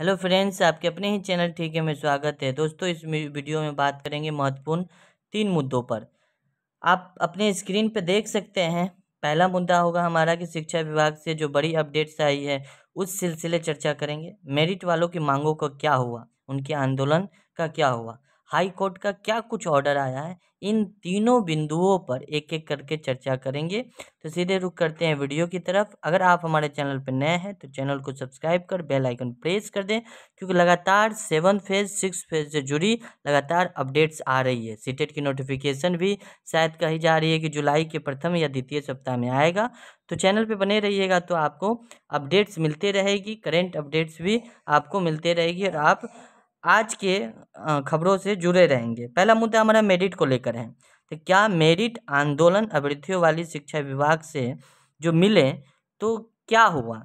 hello friends आपके अपने ही channel ठीक है में स्वागत है दोस्तों इस वीडियो में बात करेंगे महत्वपूर्ण तीन मुद्दों पर आप अपने स्क्रीन पर देख सकते हैं पहला मुद्दा होगा हमारा कि शिक्षा विभाग से जो बड़ी अपडेट्स आई है उस सिलसिले चर्चा करेंगे मेरिट वालों की मांगों का क्या हुआ उनके आंदोलन का क्या हुआ हाई कोर्ट का क्या कुछ ऑर्डर आया है इन तीनों बिंदुओं पर एक एक करके चर्चा करेंगे तो सीधे रुक करते हैं वीडियो की तरफ अगर आप हमारे चैनल पर नए हैं तो चैनल को सब्सक्राइब कर बेल आइकन प्रेस कर दें क्योंकि लगातार सेवन फेज सिक्स फेज से जुड़ी लगातार अपडेट्स आ रही है सीटेट की नोटिफिकेशन भी शायद कही जा रही है कि जुलाई के प्रथम या द्वितीय सप्ताह में आएगा तो चैनल पर बने रहिएगा तो आपको अपडेट्स मिलते रहेगी करेंट अपडेट्स भी आपको मिलते रहेगी और आप आज के खबरों से जुड़े रहेंगे पहला मुद्दा हमारा मेरिट को लेकर है तो क्या मेरिट आंदोलन अभ्यर्थियों वाली शिक्षा विभाग से जो मिले तो क्या हुआ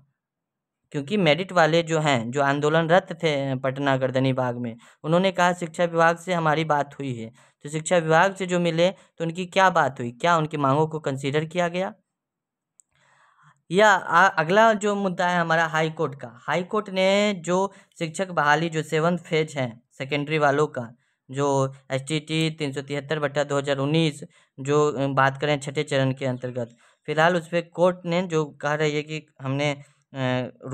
क्योंकि मेरिट वाले जो हैं जो आंदोलनरत थे पटना गर्दनी बाग में उन्होंने कहा शिक्षा विभाग से हमारी बात हुई है तो शिक्षा विभाग से जो मिले तो उनकी क्या बात हुई क्या उनकी मांगों को कंसीडर किया गया या आ, अगला जो मुद्दा है हमारा हाई कोर्ट का हाई कोर्ट ने जो शिक्षक बहाली जो सेवन फेज है सेकेंडरी वालों का जो एस टी टी तीन सौ तिहत्तर बटा दो हज़ार उन्नीस जो बात करें छठे चरण के अंतर्गत फिलहाल उस पर कोर्ट ने जो कह रही है कि हमने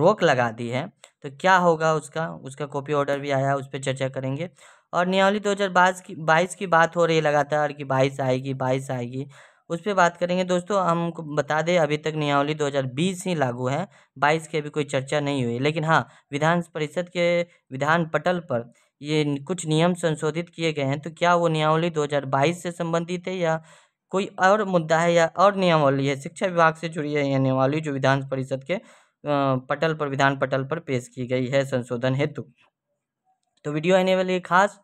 रोक लगा दी है तो क्या होगा उसका उसका कॉपी ऑर्डर भी आया उस पर चर्चा करेंगे और नियावली दो हज़ार बाईस की बाईस की बात हो रही है लगातार कि बाईस आएगी बाईस आएगी उस पर बात करेंगे दोस्तों हमको बता दें अभी तक नियावली 2020 ही लागू है 22 की अभी कोई चर्चा नहीं हुई लेकिन हाँ विधान परिषद के विधान पटल पर ये कुछ नियम संशोधित किए गए हैं तो क्या वो नियमावली 2022 से संबंधित है या कोई और मुद्दा है या और नियमावली है शिक्षा विभाग से जुड़ी है यह नियमावली जो विधान परिषद के पटल पर विधान पटल पर पेश की गई है संशोधन हेतु तो वीडियो आने वाली खास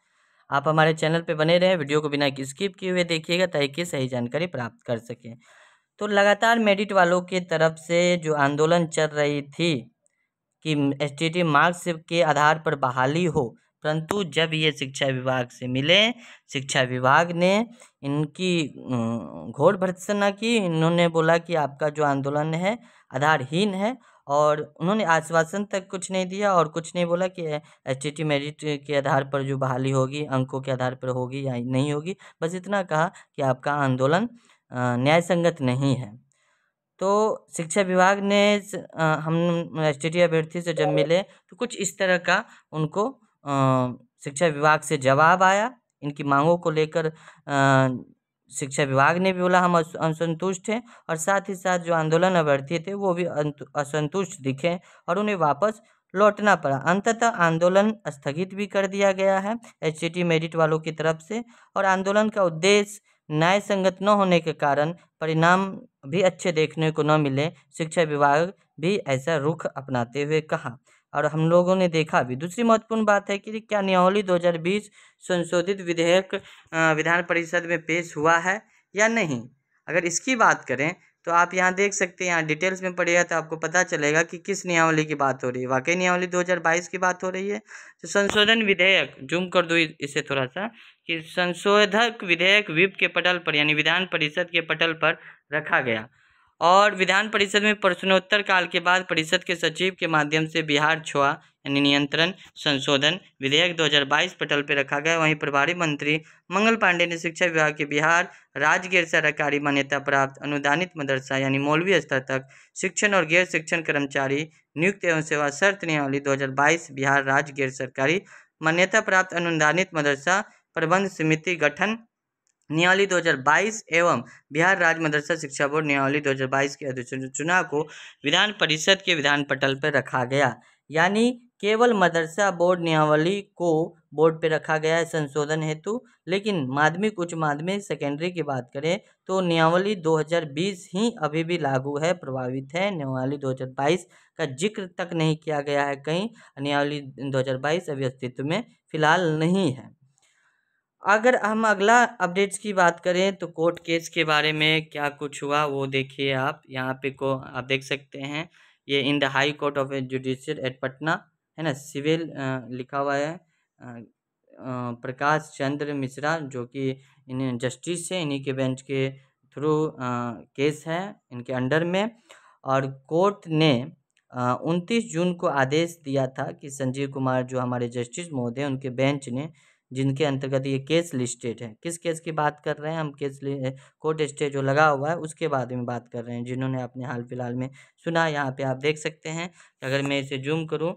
आप हमारे चैनल पर बने रहें वीडियो को बिना स्किप किए हुए देखिएगा ताकि सही जानकारी प्राप्त कर सकें तो लगातार मेडिट वालों के तरफ से जो आंदोलन चल रही थी कि एस टी टी मार्क्स के आधार पर बहाली हो परंतु जब ये शिक्षा विभाग से मिले शिक्षा विभाग ने इनकी घोर भर्सना की इन्होंने बोला कि आपका जो आंदोलन है आधारहीन है और उन्होंने आश्वासन तक कुछ नहीं दिया और कुछ नहीं बोला कि एच टी मेरिट के आधार पर जो बहाली होगी अंकों के आधार पर होगी या नहीं होगी बस इतना कहा कि आपका आंदोलन न्याय संगत नहीं है तो शिक्षा विभाग ने हम एच टी अभ्यर्थी से जब मिले तो कुछ इस तरह का उनको शिक्षा विभाग से जवाब आया इनकी मांगों को लेकर शिक्षा विभाग ने भी बोला हम असंतुष्ट हैं और साथ ही साथ जो आंदोलन अभ्यर्थी थे वो भी अं-, असंतुष्ट दिखे और उन्हें वापस लौटना पड़ा अंततः आंदोलन स्थगित भी कर दिया गया है एच मेरिट वालों की तरफ से और आंदोलन का उद्देश्य न्याय संगत न होने के कारण परिणाम भी अच्छे देखने को न मिले शिक्षा विभाग भी ऐसा रुख अपनाते हुए कहा और हम लोगों ने देखा भी दूसरी महत्वपूर्ण बात है कि क्या न्याहौली 2020 संशोधित विधेयक विधान परिषद में पेश हुआ है या नहीं अगर इसकी बात करें तो आप यहाँ देख सकते हैं यहाँ डिटेल्स में पड़ेगा तो आपको पता चलेगा कि किस नियावली की बात हो रही है वाकई नियावली 2022 की बात हो रही है तो संशोधन विधेयक जूम कर दो इसे थोड़ा सा कि संशोधक विधेयक विप के पटल पर यानी विधान परिषद के पटल पर रखा गया और विधान परिषद में प्रश्नोत्तर काल के बाद परिषद के सचिव के माध्यम से बिहार छुआ यानी नियंत्रण संशोधन विधेयक 2022 पटल पर रखा गया वहीं प्रभारी मंत्री मंगल पांडे ने शिक्षा विभाग के बिहार राज्य गैर सरकारी मान्यता प्राप्त अनुदानित मदरसा यानी मौलवी स्तर तक शिक्षण और गैर शिक्षण कर्मचारी नियुक्त एवं सेवा शर्त नियमावली दो बिहार राज्य गैर सरकारी मान्यता प्राप्त अनुदानित मदरसा प्रबंध समिति गठन नियावली 2022 एवं बिहार राज्य मदरसा शिक्षा बोर्ड नियावली 2022 के अधिसूचना को विधान परिषद के विधान पटल पर रखा गया यानी केवल मदरसा बोर्ड नियावली को बोर्ड पर रखा गया है संशोधन हेतु लेकिन माध्यमिक उच्च माध्यमिक सेकेंडरी की बात करें तो नियावली 2020 ही अभी भी लागू है प्रभावित है नियावली 2022 का जिक्र तक नहीं किया गया है कहीं नियावली 2022 अभी अस्तित्व में फिलहाल नहीं है अगर हम अगला अपडेट्स की बात करें तो कोर्ट केस के बारे में क्या कुछ हुआ वो देखिए आप यहाँ पे को आप देख सकते हैं ये in the high court of judicial at Patna है ना सिविल लिखा हुआ है प्रकाश चंद्र मिश्रा जो कि इन जस्टिस है इन्हीं के बेंच के थ्रू केस है इनके अंडर में और कोर्ट ने उनतीस जून को आदेश दिया था कि संजीव कुमार जो हमारे जस्टिस महोदय उनके बेंच ने जिनके अंतर्गत ये केस लिस्टेड है किस केस की बात कर रहे हैं हम केस कोर्ट स्टे जो लगा हुआ है उसके बारे में बात कर रहे हैं जिन्होंने अपने हाल फिलहाल में सुना यहाँ पे आप देख सकते हैं अगर मैं इसे जूम करूँ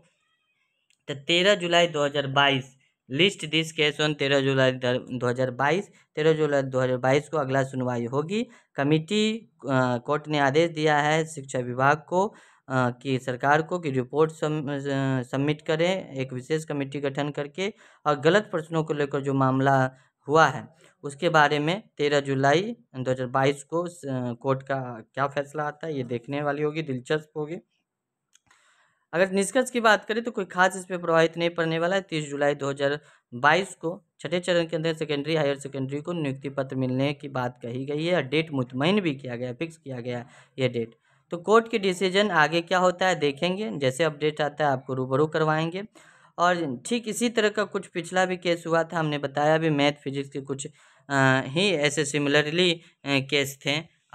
तो तेरह जुलाई दो हज़ार बाईस लिस्ट दिस केस ऑन तेरह जुलाई दो हज़ार बाईस तेरह जुलाई दो हज़ार बाईस को अगला सुनवाई होगी कमिटी कोर्ट ने आदेश दिया है शिक्षा विभाग को कि सरकार को कि रिपोर्ट सम, सबमिट करें एक विशेष कमेटी गठन करके और गलत प्रश्नों को लेकर जो मामला हुआ है उसके बारे में तेरह जुलाई दो हज़ार बाईस को कोर्ट का क्या फैसला आता है ये देखने वाली होगी दिलचस्प होगी अगर निष्कर्ष की बात करें तो कोई खास इस पर प्रभावित नहीं पड़ने वाला है तीस जुलाई 2022 को छठे चरण के अंदर सेकेंडरी हायर सेकेंडरी को नियुक्ति पत्र मिलने की बात कही गई है डेट मुतमिन भी किया गया फिक्स किया गया यह डेट तो कोर्ट के डिसीजन आगे क्या होता है देखेंगे जैसे अपडेट आता है आपको रूबरू करवाएंगे और ठीक इसी तरह का कुछ पिछला भी केस हुआ था हमने बताया भी मैथ फिजिक्स के कुछ आ, ही ऐसे सिमिलरली केस थे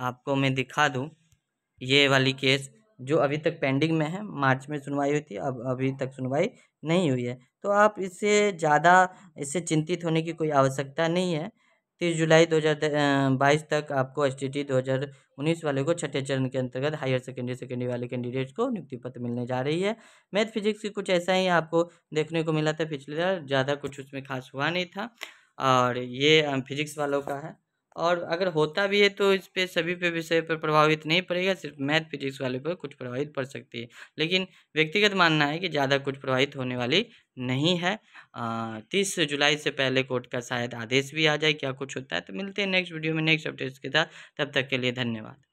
आपको मैं दिखा दूँ ये वाली केस जो अभी तक पेंडिंग में है मार्च में सुनवाई हुई थी अब अभी तक सुनवाई नहीं हुई है तो आप इससे ज़्यादा इससे चिंतित होने की कोई आवश्यकता नहीं है तीस जुलाई दो हज़ार बाईस तक आपको एस टी दो हज़ार उन्नीस वाले को छठे चरण के अंतर्गत हायर सेकेंडरी सेकेंडरी वाले कैंडिडेट्स को नियुक्ति पत्र मिलने जा रही है मैथ फिजिक्स की कुछ ऐसा ही आपको देखने को मिला था पिछले ज़्यादा कुछ उसमें खास हुआ नहीं था और ये फिजिक्स वालों का है और अगर होता भी है तो इस पर सभी पे विषय पर प्रभावित नहीं पड़ेगा सिर्फ मैथ फिजिक्स वाले पर कुछ प्रभावित पड़ सकती है लेकिन व्यक्तिगत मानना है कि ज़्यादा कुछ प्रभावित होने वाली नहीं है तीस जुलाई से पहले कोर्ट का शायद आदेश भी आ जाए क्या कुछ होता है तो मिलते हैं नेक्स्ट वीडियो में नेक्स्ट अपडेट्स के साथ तब तक के लिए धन्यवाद